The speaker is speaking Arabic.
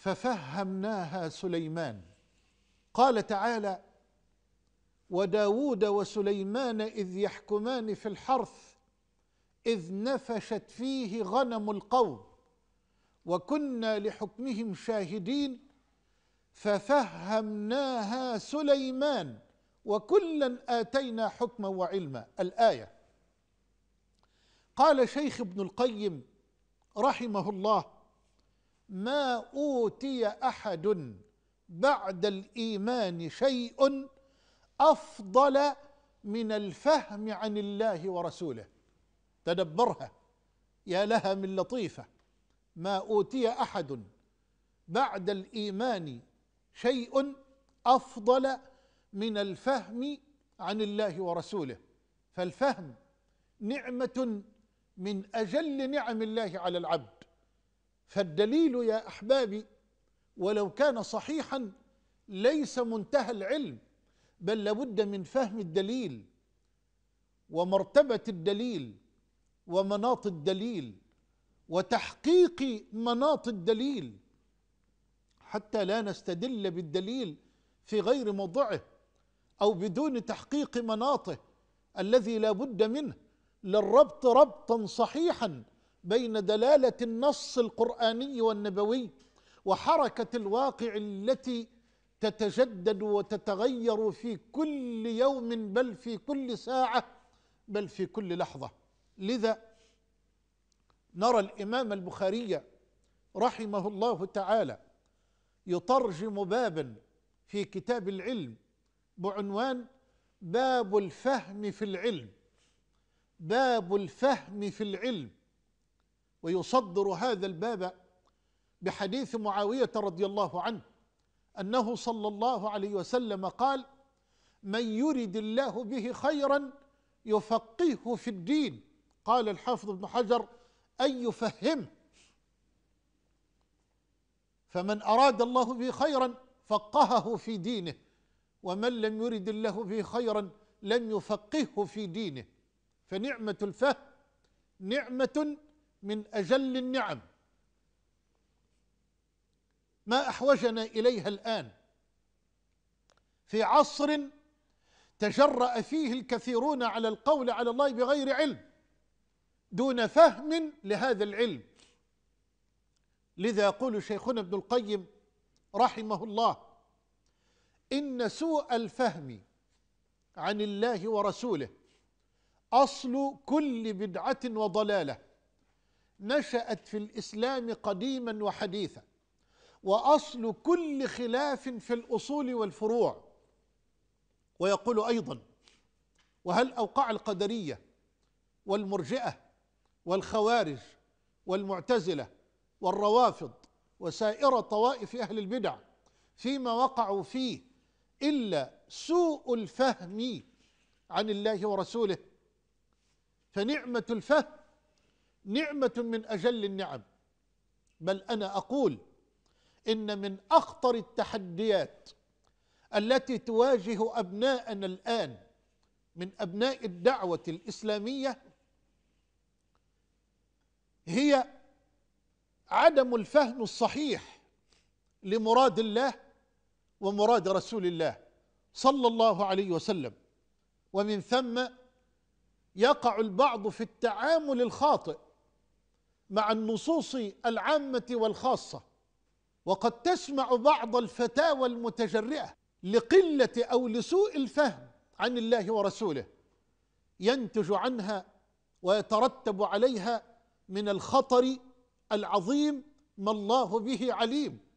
ففهمناها سليمان قال تعالى وداود وسليمان إذ يحكمان في الحرث إذ نفشت فيه غنم القوم وكنا لحكمهم شاهدين ففهمناها سليمان وكلا آتينا حكما وعلما الآية قال شيخ ابن القيم رحمه الله ما أوتي أحد بعد الإيمان شيء أفضل من الفهم عن الله ورسوله تدبرها يا لها من لطيفة ما أوتي أحد بعد الإيمان شيء أفضل من الفهم عن الله ورسوله فالفهم نعمة من أجل نعم الله على العبد فالدليل يا احبابي ولو كان صحيحا ليس منتهى العلم بل لابد من فهم الدليل ومرتبه الدليل ومناط الدليل وتحقيق مناط الدليل حتى لا نستدل بالدليل في غير موضعه او بدون تحقيق مناطه الذي لا بد منه للربط ربطا صحيحا بين دلاله النص القراني والنبوي وحركه الواقع التي تتجدد وتتغير في كل يوم بل في كل ساعه بل في كل لحظه لذا نرى الامام البخاري رحمه الله تعالى يترجم بابا في كتاب العلم بعنوان باب الفهم في العلم باب الفهم في العلم ويصدر هذا الباب بحديث معاوية رضي الله عنه أنه صلى الله عليه وسلم قال من يرد الله به خيرا يفقهه في الدين قال الحافظ ابن حجر أن يفهمه فمن أراد الله به خيرا فقهه في دينه ومن لم يرد الله به خيرا لم يفقهه في دينه فنعمة الفهم نعمة من أجل النعم ما أحوجنا إليها الآن في عصر تجرأ فيه الكثيرون على القول على الله بغير علم دون فهم لهذا العلم لذا يقول شيخنا ابن القيم رحمه الله إن سوء الفهم عن الله ورسوله أصل كل بدعة وضلالة نشأت في الإسلام قديما وحديثا وأصل كل خلاف في الأصول والفروع ويقول أيضا وهل أوقع القدرية والمرجئة والخوارج والمعتزلة والروافض وسائر طوائف أهل البدع فيما وقعوا فيه إلا سوء الفهم عن الله ورسوله فنعمة الفهم نعمة من أجل النعم بل أنا أقول إن من أخطر التحديات التي تواجه أبناءنا الآن من أبناء الدعوة الإسلامية هي عدم الفهم الصحيح لمراد الله ومراد رسول الله صلى الله عليه وسلم ومن ثم يقع البعض في التعامل الخاطئ مع النصوص العامة والخاصة وقد تسمع بعض الفتاوى المتجرئة لقلة أو لسوء الفهم عن الله ورسوله ينتج عنها ويترتب عليها من الخطر العظيم ما الله به عليم